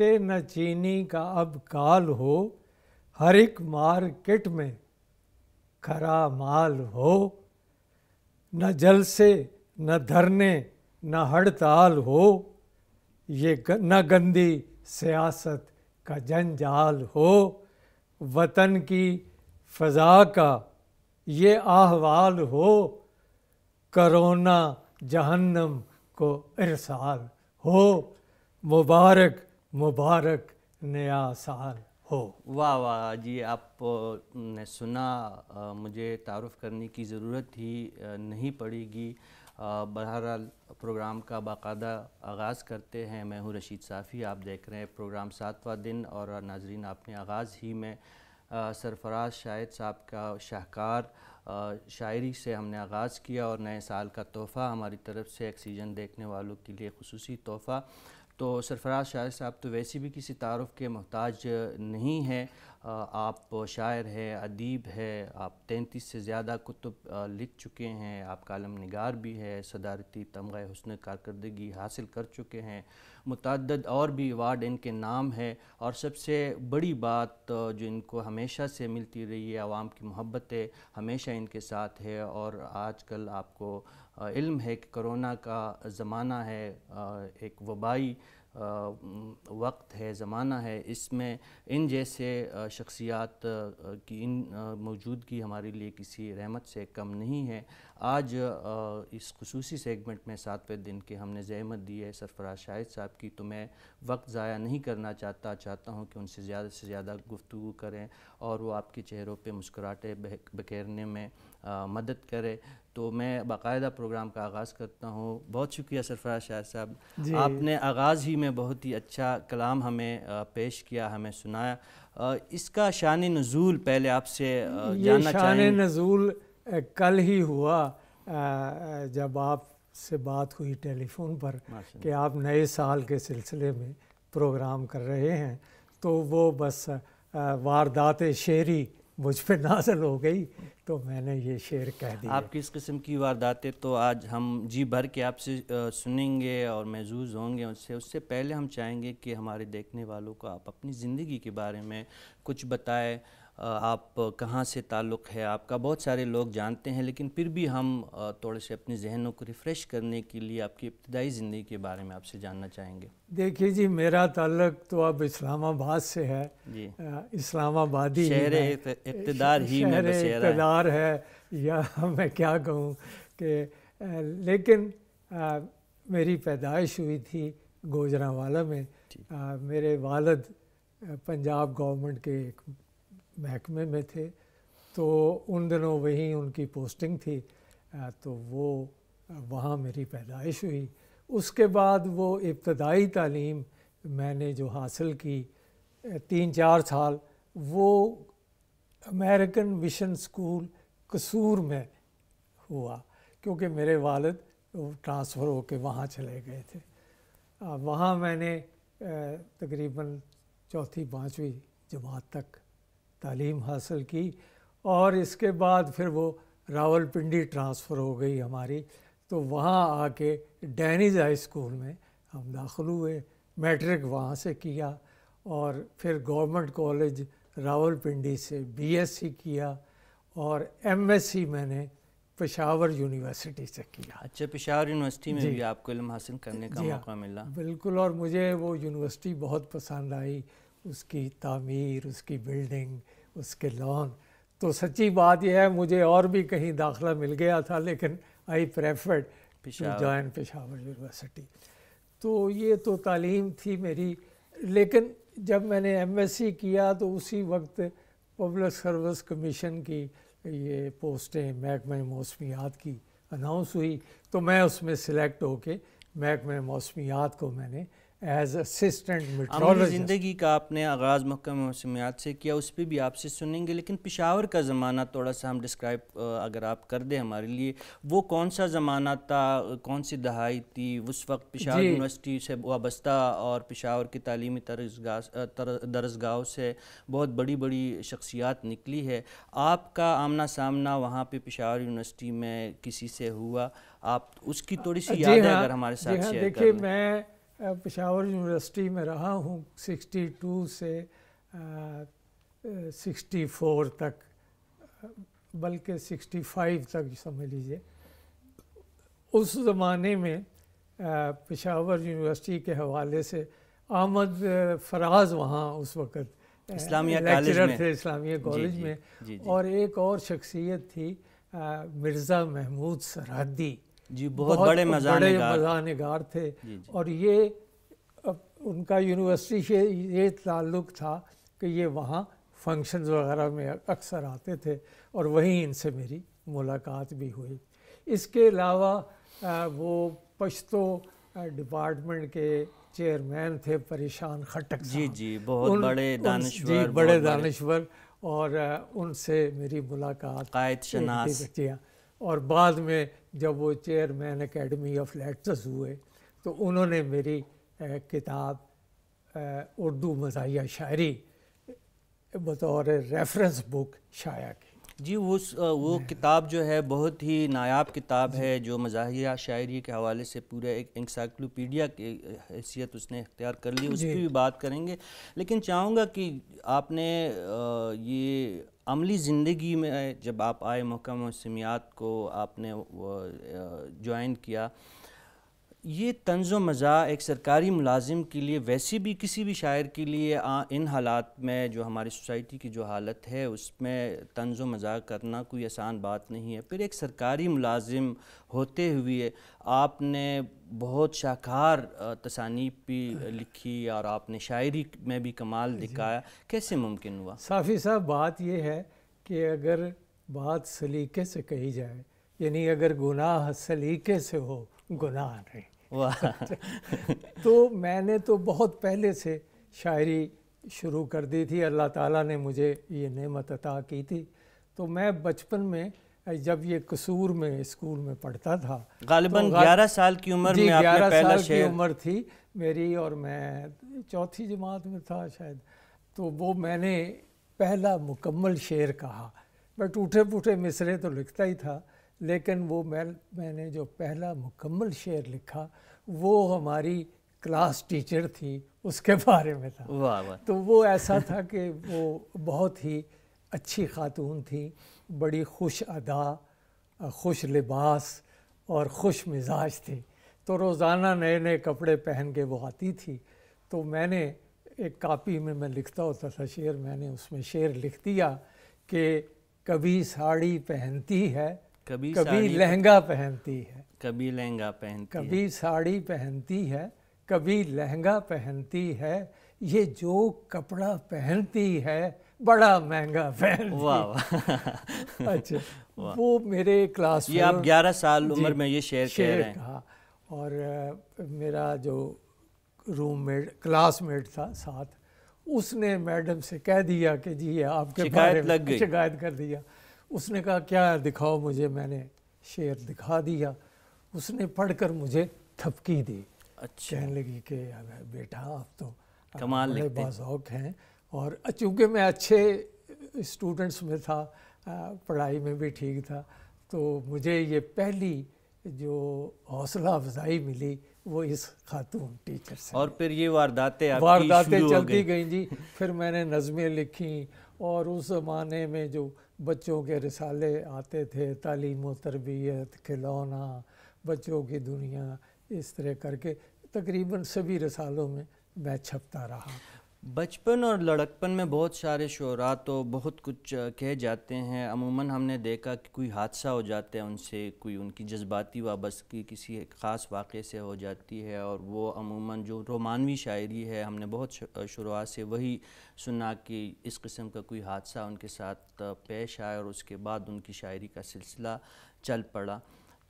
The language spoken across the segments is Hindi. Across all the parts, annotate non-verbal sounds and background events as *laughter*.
आटे न चीनी का अब काल हो हर एक मार्केट में खरा माल हो न जलसे न धरने न हड़ताल हो ये न गंदी सियासत का जंजाल हो वतन की फ़ज़ा का ये आहवाल हो करोना जहन्नम को इरसाल हो मुबारक मुबारक नया साल हो वाह वाह जी आप ने सुना आ, मुझे तारुफ करने की ज़रूरत ही नहीं पड़ेगी बहरहाल प्रोग्राम का बाकायदा आगाज़ करते हैं मैं हूँ रशीद साफ़ी आप देख रहे हैं प्रोग्राम सातवा दिन और नाजरीन आपने आगाज़ ही में सरफराज शाहिद साहब का शाहकार शायरी से हमने आगाज़ किया और नए साल का तोहफ़ा हमारी तरफ से ऑक्सीजन देखने वालों के लिए खसूसी तोहफ़ा तो सरफराज शायर साहब तो वैसे भी किसी तारफ़ के मोहताज नहीं हैं आप शायर है अदीब है आप तैंतीस से ज़्यादा कुतुब लिख चुके हैं आप कलम नगार भी है सदारती तमग़ हसन कारकर्दगी हासिल कर चुके हैं मतदद और भी अवार्ड इनके नाम है और सबसे बड़ी बात जो इनको हमेशा से मिलती रही है आवाम की मोहब्बत हमेशा इनके साथ है और आजकल आपको इल्म है कि करोना का ज़माना है एक वबाई वक्त है ज़माना है इसमें इन जैसे शख्सियात की इन मौजूदगी हमारे लिए किसी रहमत से कम नहीं है आज इस खसूसी सेगमेंट में सातवें दिन के हमने जहमत दी है सरफराज शाहिद साहब की तो मैं वक्त ज़ाया नहीं करना चाहता चाहता हूँ कि उनसे ज़्यादा से ज़्यादा गुफ्तु करें और वो आपके चेहरों पर मुस्कुराहटें बखेरने में मदद करे तो मैं बाकायदा प्रोग्राम का आगाज़ करता हूँ बहुत शुक्रिया सरफराज शाह साहब आपने आगाज़ ही में बहुत ही अच्छा कलाम हमें पेश किया हमें सुनाया इसका शान नज़ूल पहले आपसे जानना शान नज़ूल कल ही हुआ जब आप से बात हुई टेलीफोन पर कि आप नए साल के सिलसिले में प्रोग्राम कर रहे हैं तो वो बस वारदात शेरी मुझ पर *laughs* नाजल हो गई तो मैंने ये शेर कह दिया आप किस किस्म की वारदातें तो आज हम जी भर के आपसे सुनेंगे और महजूज होंगे उससे उससे पहले हम चाहेंगे कि हमारे देखने वालों को आप अपनी ज़िंदगी के बारे में कुछ बताएं आप कहाँ से ताल्लुक़ है आपका बहुत सारे लोग जानते हैं लेकिन फिर भी हम थोड़े से अपने जहनों को रिफ़्रेश करने के लिए आपकी इब्तदाई ज़िंदगी के बारे में आपसे जानना चाहेंगे देखिए जी मेरा ताल्लुक तो अब इस्लामाबाद से है जी इस्लामाबादी शहर इकतदार ही इकतदार है या *laughs* मैं क्या कहूँ कि लेकिन आ, मेरी पैदाइश हुई थी गोजरावाला में आ, मेरे वालद पंजाब गवर्नमेंट के एक महकमे में थे तो उन दिनों वहीं उनकी पोस्टिंग थी तो वो वहाँ मेरी पैदाइश हुई उसके बाद वो इब्तदाई तालीम मैंने जो हासिल की तीन चार साल वो अमेरिकन मिशन स्कूल कसूर में हुआ क्योंकि मेरे वालद ट्रांसफ़र के वहाँ चले गए थे वहाँ मैंने तकरीबन चौथी पाँचवीं जमात तक तालीम हासिल की और इसके बाद फिर वो रावलपिंडी ट्रांसफ़र हो गई हमारी तो वहाँ आके डैनीज हाई स्कूल में हम दाखिल हुए मैट्रिक वहाँ से किया और फिर गवर्नमेंट कॉलेज रावलपिंडी से बीएससी किया और एमएससी मैंने पेशावर यूनिवर्सिटी से किया अच्छा पेशावर यूनिवर्सिटी में भी आपको इल्म हासिल करने का हाँ। मौका मिला बिल्कुल और मुझे वो यूनिवर्सिटी बहुत पसंद आई उसकी तामीर उसकी बिल्डिंग उसके लॉन तो सच्ची बात यह है मुझे और भी कहीं दाखला मिल गया था लेकिन I preferred join Peshawar university तो ये तो तालीम थी मेरी लेकिन जब मैंने एमएससी किया तो उसी वक्त पब्लिक सर्विस कमीशन की ये पोस्टें महकमे मौसमियात की अनाउंस हुई तो मैं उसमें सिलेक्ट होके महकमे मौसमियात को मैंने एज असिस्टेंट ज़िंदगी का आपने आगाज़ महकम मौसमियात से किया उस पर भी आपसे सुनेंगे लेकिन पिशावर का ज़माना थोड़ा सा हम डिस्क्राइब अगर आप कर दें हमारे लिए वो कौन सा ज़माना था कौन सी दहाई थी उस वक्त पिशावर यूनिवर्सिटी से वाबस्ता और पिशावर की तालीमी दरसगाह से बहुत बड़ी बड़ी शख्सियात निकली है आपका आमना सामना वहाँ पर पिशावर यूनिवर्सिटी में किसी से हुआ आप उसकी थोड़ी सी यादें हाँ, अगर हमारे साथ हाँ, देखिए मैं पेशावर यूनिवर्सिटी में रहा हूँ 62 से सिक्सटी फोर तक बल्कि 65 तक समझ लीजिए उस ज़माने में पेशावर यूनिवर्सिटी के हवाले से आमद फराज वहाँ उस वक़्त इस्लामिया लेक्चरर थे इस्लामिया कॉलेज में जी, जी, जी, और एक और शख्सियत थी मिर्ज़ा महमूद सरहदी जी बहुत, बहुत बड़े मजानगार थे जी जी। और ये उनका यूनिवर्सिटी से ये ताल्लुक़ था कि ये वहाँ फंक्शंस वगैरह में अक्सर आते थे और वहीं इनसे मेरी मुलाकात भी हुई इसके अलावा वो पश्तो डिपार्टमेंट के चेयरमैन थे परेशान खटक जी जी बहुत उन, बड़े दानश्वर जी बड़े दानश्वर और उनसे मेरी मुलाकात कायद शनास और बाद में जब वो चेयरमैन एकेडमी ऑफ लेटर्स हुए तो उन्होंने मेरी किताब उर्दू मजाया शायरी बतौर रेफरेंस बुक शाया की जी वो वो किताब जो है बहुत ही नायाब किताब है जो मज़ाहिया शायरी के हवाले से पूरा एक इंसाइक्लोपीडिया की हैसियत उसने अख्तियार कर ली उसकी भी बात करेंगे लेकिन चाहूँगा कि आपने ये अमली ज़िंदगी में जब आप आए मौका मौसमियात को आपने ज्वाइन किया ये तंज मज़ा एक सरकारी मुलाजिम के लिए वैसे भी किसी भी शायर के लिए आ, इन हालात में जो हमारी सोसाइटी की जो हालत है उसमें तंज मज़ा करना कोई आसान बात नहीं है फिर एक सरकारी मुलाजिम होते हुए आपने बहुत शाहकार तसानीब भी लिखी और आपने शायरी में भी कमाल दिखाया कैसे मुमकिन हुआ साफ़ी साहब बात यह है कि अगर बात सलीके से कही जाए यानी अगर गुनाह सलीके से हो गुनाह नहीं तो मैंने तो बहुत पहले से शायरी शुरू कर दी थी अल्लाह ताला ने मुझे ये नेमत अता की थी तो मैं बचपन में जब ये कसूर में स्कूल में पढ़ता था गालिबन तो ग्यारह साल की उम्र में ग्यारह साल की उम्र थी मेरी और मैं चौथी जमात में था शायद तो वो मैंने पहला मुकम्मल शेर कहा मैं टूटे फूटे मिसरे तो लिखता ही था लेकिन वो मैं मैंने जो पहला मुकम्मल शेर लिखा वो हमारी क्लास टीचर थी उसके बारे में था वाह वाह तो वो ऐसा था कि वो बहुत ही अच्छी खातून थी बड़ी खुश अदा खुश लिबास और खुश मिजाज थी तो रोज़ाना नए नए कपड़े पहन के वो आती थी तो मैंने एक कापी में मैं लिखता होता था शेर मैंने उसमें शेर लिख दिया कि कभी साड़ी पहनती है कभी कभी लहंगा पहनती है कभी लहंगा पहनती कभी साड़ी पहनती है कभी लहंगा पहनती है ये जो कपड़ा पहनती है बड़ा महंगा पहन वाह *laughs* अच्छा वो मेरे क्लास ये आप 11 साल उम्र में ये शेर, शेर कह रहे हैं कहा और मेरा जो रूममेट क्लासमेट था साथ उसने मैडम से कह दिया कि जी आपके बारे में शिकायत कर दिया उसने कहा क्या है दिखाओ मुझे मैंने शेर दिखा दिया उसने पढ़कर मुझे थपकी दी अच्छा कहने लगी कि बेटा तो आप तो कमाल बड़े बाजौक हैं और चूँकि मैं अच्छे स्टूडेंट्स में था पढ़ाई में भी ठीक था तो मुझे ये पहली जो हौसला अफजाई मिली वो इस खातून टीचर से और फिर ये वारदातें वारदातें चलती गई जी फिर मैंने नज़में लिखी और उस ज़माने में जो बच्चों के रिसाले आते थे तालीम तरबियत खिलौना बच्चों की दुनिया इस तरह करके तकरीबन सभी रसालों में मैं छपता रहा बचपन और लड़कपन में बहुत सारे शोरा तो बहुत कुछ कह जाते हैं अमूमन हमने देखा कि कोई हादसा हो जाता है उनसे कोई उनकी जज्बाती वाबस्तगी किसी ख़ास वाक़े से हो जाती है और वो अमूमन जो रोमानवी शायरी है हमने बहुत शुरुआत से वही सुना कि इस किस्म का कोई हादसा उनके साथ पेश आया और उसके बाद उनकी शायरी का सिलसिला चल पड़ा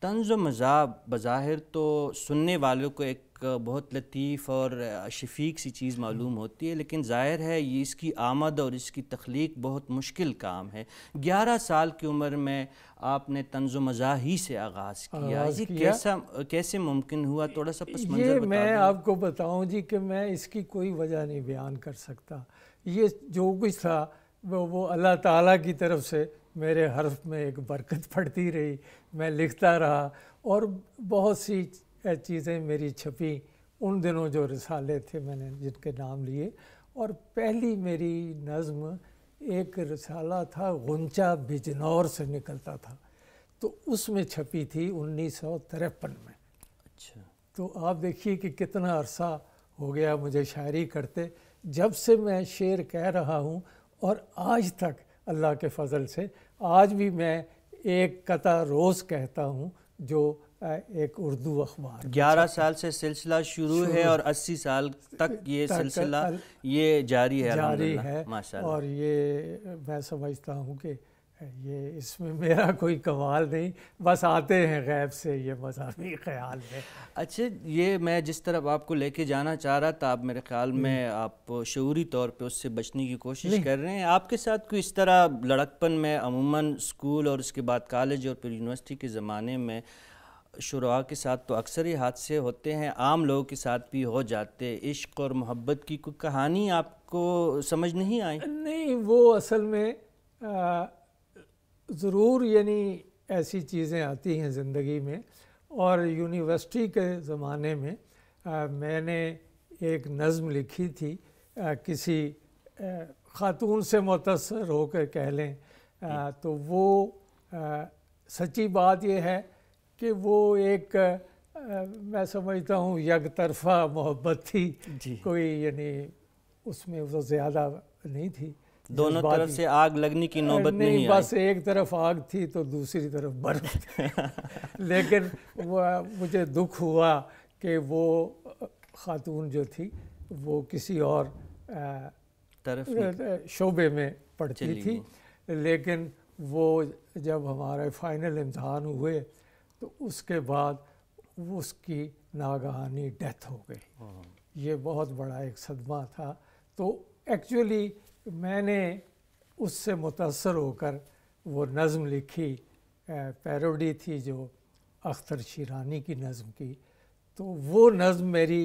तंज मज़ाब बज़ाहिर तो सुनने वालों को एक बहुत लतीफ़ और शफीक सी चीज़ मालूम होती है लेकिन ज़ाहिर है ये इसकी आमद और इसकी तख्लीक बहुत मुश्किल काम है ग्यारह साल की उम्र में आपने तंज मज़ाही से आगाज़ किया आगाज किया। कैसा कैसे मुमकिन हुआ थोड़ा सा पस ये मैं आपको बताऊँ जी कि मैं इसकी कोई वजह नहीं बयान कर सकता ये जो कुछ था वो, वो अल्लाह ताला की तरफ से मेरे हर्फ में एक बरकत पड़ती रही मैं लिखता रहा और बहुत सी चीज़ें मेरी छपी उन दिनों जो रिसाले थे मैंने जिनके नाम लिए और पहली मेरी नज़म एक रिसाला था गुंचा बिजनौर से निकलता था तो उसमें छपी थी उन्नीस में अच्छा तो आप देखिए कि कितना अरसा हो गया मुझे शायरी करते जब से मैं शेर कह रहा हूँ और आज तक अल्लाह के फजल से आज भी मैं एक कता रोज़ कहता हूँ जो एक उर्दू अखबार ग्यारह साल से सिलसिला शुरू है और अस्सी साल तक ये सिलसिला ये जारी है जारी है और ये मैं समझता हूँ कि ये इसमें मेरा कोई कमाल नहीं बस आते हैं गैब से ये मजामी ख्याल में अच्छा ये मैं जिस तरफ आपको लेके जाना चाह रहा था आप मेरे ख्याल में हम्म। आप शूरी तौर पे उससे बचने की कोशिश कर रहे हैं आपके साथ कोई इस तरह लड़कपन में अमूमन स्कूल और उसके बाद कॉलेज और फिर यूनिवर्सिटी के ज़माने में शुरा के साथ तो अक्सर ही हादसे होते हैं आम लोगों के साथ भी हो जाते इश्क और मोहब्बत की कोई कहानी आपको समझ नहीं आई नहीं वो असल में ज़रूर यानी ऐसी चीज़ें आती हैं ज़िंदगी में और यूनिवर्सिटी के ज़माने में आ, मैंने एक नज़म लिखी थी आ, किसी ख़ातून से मुतसर होकर कह लें आ, तो वो आ, सच्ची बात यह है कि वो एक मैं समझता हूँ यक तरफा मोहब्बत थी कोई यानी उसमें वो ज़्यादा नहीं थी दोनों तरफ से आग लगने की नौबत नहीं, नहीं बस एक तरफ आग थी तो दूसरी तरफ बर्फ *laughs* लेकिन वह मुझे दुख हुआ कि वो खातून जो थी वो किसी और आ, तरफ शोबे में पढ़ती थी लेकिन वो जब हमारे फाइनल इम्तहान हुए तो उसके बाद उसकी नागहानी डेथ हो गई हाँ। ये बहुत बड़ा एक सदमा था तो एक्चुअली मैंने उससे मुतासर होकर वो नज़म लिखी पैरोडी थी जो अख्तर शीरानी की नज़म की तो वो नज़म मेरी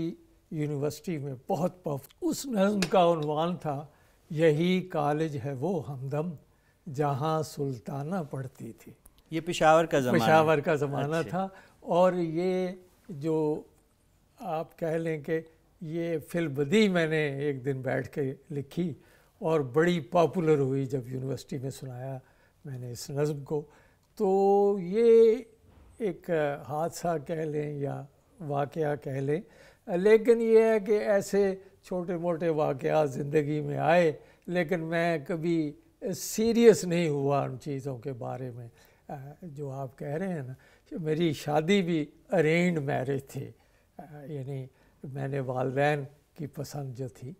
यूनिवर्सिटी में बहुत पफ उस नज़म का उनवान था यही कॉलेज है वो हमदम जहाँ सुल्ताना पढ़ती थी ये पिशावर का ज़माना पिशावर का ज़माना अच्छा। था और ये जो आप कह लें कि ये फिलबदी मैंने एक दिन बैठ के लिखी और बड़ी पॉपुलर हुई जब यूनिवर्सिटी में सुनाया मैंने इस नज़म को तो ये एक हादसा कह लें या वाक़ कह लें लेकिन ये है कि ऐसे छोटे मोटे वाक़ ज़िंदगी में आए लेकिन मैं कभी सीरियस नहीं हुआ उन चीज़ों के बारे में जो आप कह रहे हैं ना मेरी शादी भी अरेंज मैरिज थी यानी मैंने वालदेन की पसंद जो थी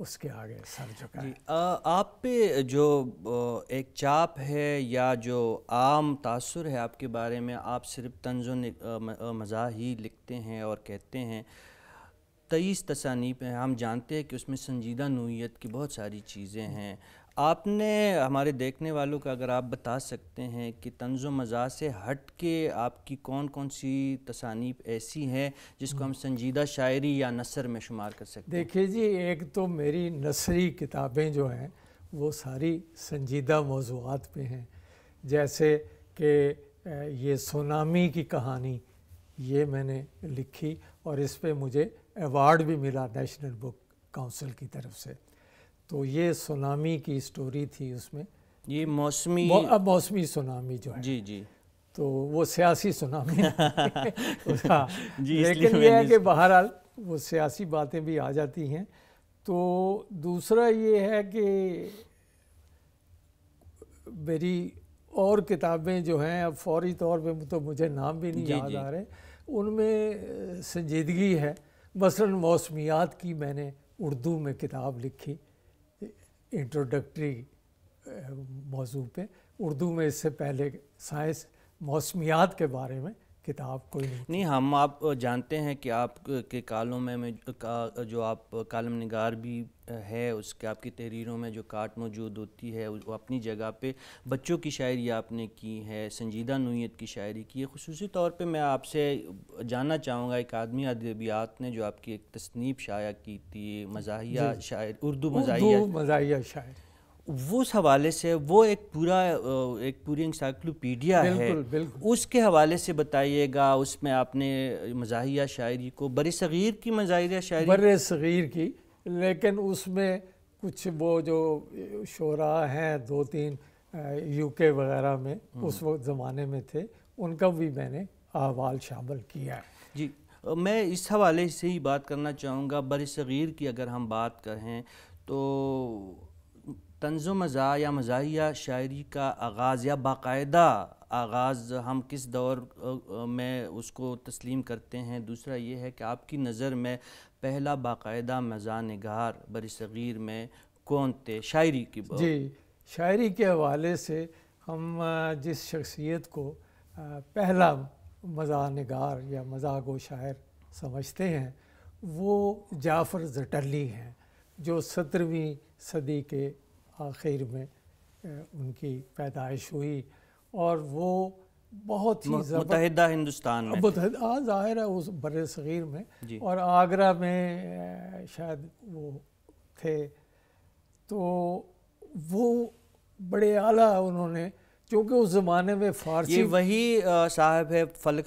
उसके आगे सर झुका जी आ, आप पे जो एक चाप है या जो आम तासर है आपके बारे में आप सिर्फ तंज मज़ा ही लिखते हैं और कहते हैं तेईस तसानीप हैं हम जानते हैं कि उसमें संजीदा नोयीत की बहुत सारी चीज़ें हैं आपने हमारे देखने वालों का अगर आप बता सकते हैं कि तंज मज़ा से हट के आपकी कौन कौन सी तसानीब ऐसी हैं जिसको हम संजीदा शायरी या नसर में शुमार कर सकते हैं देखिए जी एक तो मेरी नसरी किताबें जो हैं वो सारी संजीदा मौजूद पे हैं जैसे कि ये सुनामी की कहानी ये मैंने लिखी और इस पर मुझे अवार्ड भी मिला नेशनल बुक काउंसिल की तरफ से तो ये सुनामी की स्टोरी थी उसमें ये मौसमी अब मौसमी सुनामी जो है जी जी तो वो सियासी सुनामी उसका *laughs* हाँ, जी लेकिन यह है कि बहरहाल वो सियासी बातें भी आ जाती हैं तो दूसरा ये है कि मेरी और किताबें जो हैं अब फौरी तौर पे तो मुझे नाम भी नहीं याद आ रहे उनमें संजीदगी है मसलन मौसमियात की मैंने उर्दू में किताब लिखी इंट्रोडक्टरी uh, मौजू पे उर्दू में इससे पहले साइंस मौसमियात के बारे में किताब कोई नहीं नहीं हम आप जानते हैं कि आप के कालों में, में का, जो आप कालम नगार भी है उसके आपकी तहरीरों में जो काट मौजूद होती है वो अपनी जगह पे बच्चों की शायरी आपने की है संजीदा नोयत की शायरी की है खसूस तौर पे मैं आपसे जानना चाहूँगा एक आदमी अदबियात ने जो आपकी एक तस्नीब शाया की थी मजाया शायर उर्दू मजा मजा शायर उस हवाले से वो एक पूरा एक पूरी इंसाइक्लोपीडिया है बिल्कुल। उसके हवाले से बताइएगा उसमें आपने मजाहिया शायरी को बर सग़ीर की मजाहिया शायरी बर सग़ीर की लेकिन उसमें कुछ वो जो शोरा हैं दो तीन यूके वगैरह में हम्म। उस वक्त ज़माने में थे उनका भी मैंने अहवाल शामिल किया है जी मैं इस हवाले से ही बात करना चाहूँगा बर सग़ीर की अगर हम बात करें तो तंज मज़ा या मज़ाहिया शायरी का आगाज़ या बाकायदा आगाज़ हम किस दौर में उसको तस्लीम करते हैं दूसरा ये है कि आपकी नज़र में पहला बाकायदा मज़ा नगार बर सग़ीर में कौन थे शायरी की जी शायरी के हवाले से हम जिस शख्सियत को पहला मज़ा नगार या मजाक व शायर समझते हैं वो जाफ़र जटली हैं जो सत्रहवीं सदी के आखिर में उनकी पैदाइश हुई और वो बहुत ही मुतहदा हिंदुस्तान में हाँ, ज़ाहिर है उस बर सग़ीर में और आगरा में शायद वो थे तो वो बड़े आला उन्होंने क्योंकि उस जमाने में फारसी ये वही साहब है फलक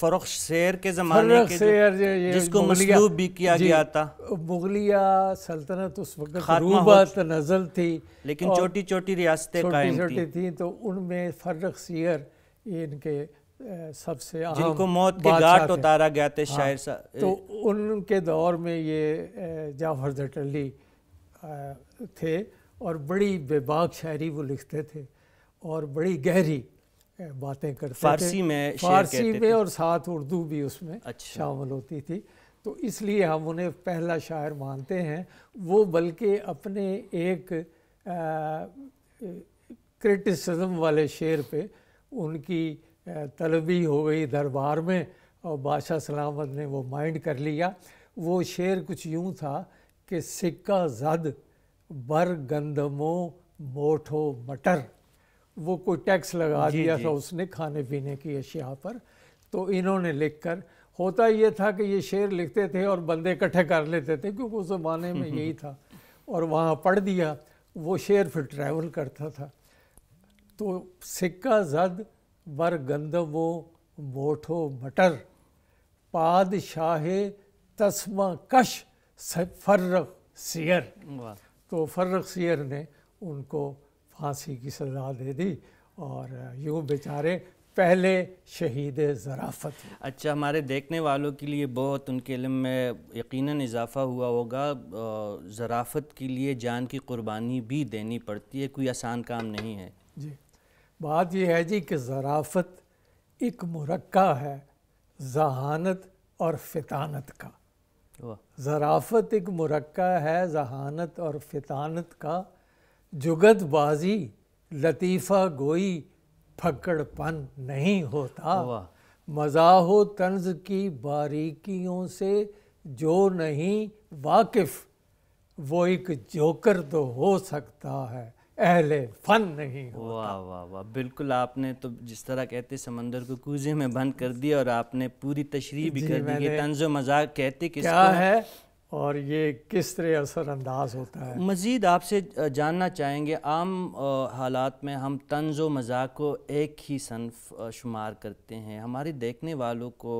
फरुख शेर के जमाने के शेर जो, जिसको मसलूब भी किया गया था मुगलिया सल्तनत उस वक्त नज़ल थी लेकिन छोटी छोटी रियासतें कायम थी।, थी तो उनमें फर्रख शेर ये इनके सबसे जिनको मौत के घाट उतारा गया था हाँ, शायर सा तो उनके दौर में ये जाफर जटली थे और बड़ी बेबाक शायरी वो लिखते थे और बड़ी गहरी बातें करते फारसी थे। में फारसी में और साथ उर्दू भी उसमें अच्छा। शामिल होती थी तो इसलिए हम उन्हें पहला शायर मानते हैं वो बल्कि अपने एक क्रिटिसिज्म वाले शेर पे उनकी तलबी हो गई दरबार में और बादशाह सलामत ने वो माइंड कर लिया वो शेर कुछ यूँ था कि सिक्का जद बर गंदमो मोठो मटर वो कोई टैक्स लगा जी, दिया जी. था उसने खाने पीने की अशिया पर तो इन्होंने लिखकर होता ये था कि ये शेर लिखते थे और बंदे इकट्ठे कर लेते थे क्योंकि उस ज़माने में यही था और वहाँ पढ़ दिया वो शेर फिर ट्रैवल करता था तो सिक्का जद बर गंदवो मोठो मटर पादशाह तस्मा कश फर्रख सियर तो फर्रख सियर ने उनको फांसी की सज़ा दे दी और यूँ बेचारे पहले शहीद ज़राफ़त अच्छा हमारे देखने वालों के लिए बहुत उनके इलम में यकीनन इजाफ़ा हुआ होगा ज़राफ़त के लिए जान की कुर्बानी भी देनी पड़ती है कोई आसान काम नहीं है जी बात यह है जी कि ज़राफ़त एक मुरक्का है जहानत और फितानत का ज़राफ़त एक मुरक्का है जहानत और फितानत का जुगतबाजी लतीफ़ा गोई पन नहीं होता मजाह तंज की बारीकियों से जो नहीं वाकिफ वो एक जोकर तो हो सकता है अहले फन नहीं होता वाह वाह वाह बिल्कुल आपने तो जिस तरह कहते समंदर को कूजे में बंद कर दिया और आपने पूरी तशरी भी कर दी तंज मजाक कहते किसको है और ये किस तरह असरअंदाज होता है मज़ीद आपसे जानना चाहेंगे आम हालात में हम तंज व मजाक को एक ही सनफ शुमार करते हैं हमारे देखने वालों को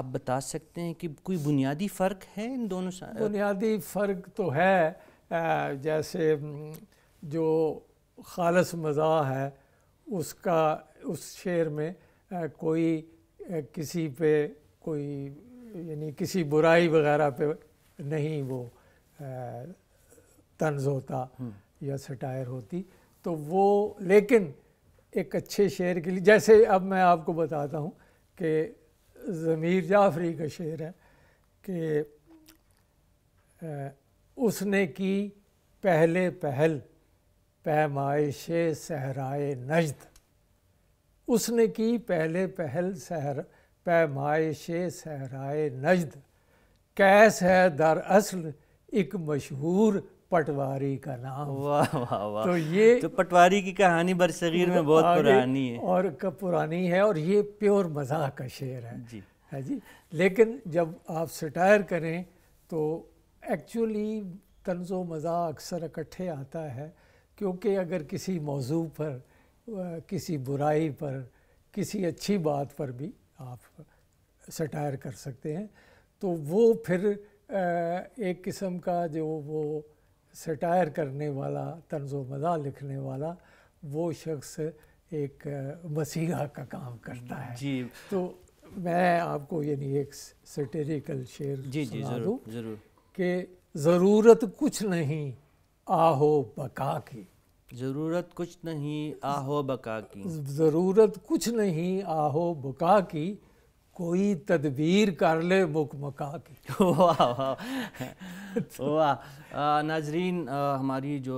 आप बता सकते हैं कि कोई बुनियादी फ़र्क है इन दोनों बुनियादी फ़र्क तो है जैसे जो खालस मज़ा है उसका उस शेर में कोई किसी पे कोई यानी किसी बुराई वगैरह पे नहीं वो तंज होता हम्म। या सटायर होती तो वो लेकिन एक अच्छे शेर के लिए जैसे अब मैं आपको बताता हूँ कि ज़मीर जाफरी का शेर है कि उसने की पहले पहल पैमाइश सहराए नजद उसने की पहले पहल सहर पैमाइश सहराए नजद कैस है दरअसल एक मशहूर पटवारी का नाम वाह वाह वाह तो ये तो पटवारी की कहानी बरसगीर में बहुत पुरानी है और कब पुरानी है और ये प्योर मजाक का शेर है जी है जी लेकिन जब आप सटायर करें तो एक्चुअली तंज मजाक अक्सर इकट्ठे आता है क्योंकि अगर किसी मौजू पर किसी बुराई पर किसी अच्छी बात पर भी आप सटायर कर सकते हैं तो वो फिर एक किस्म का जो वो सटायर करने वाला तंज मज़ा लिखने वाला वो शख्स एक मसीहा का काम करता है जी तो मैं आपको यानी एक सटेरिकल शेर जी जी जरूर, जरूर कि ज़रूरत कुछ नहीं आहो बका की ज़रूरत कुछ नहीं आहो बका की ज़रूरत कुछ नहीं आहो बका की कोई तदबीर कर ले मुख मका की *laughs* वाह वाह वाह नाजरीन हमारी जो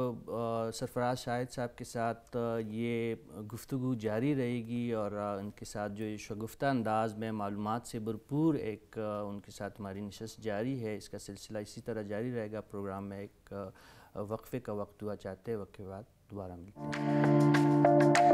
सरफराज शाहिद साहब के साथ ये गुफ्तु जारी रहेगी और उनके साथ जो ये शगुफ्ता अंदाज में मालूम से भरपूर एक उनके साथ हमारी नशस्त जारी है इसका सिलसिला इसी तरह जारी रहेगा प्रोग्राम में एक वक्फ़े का वक्त हुआ चाहते वक्त के बाद दोबारा मिलते हैं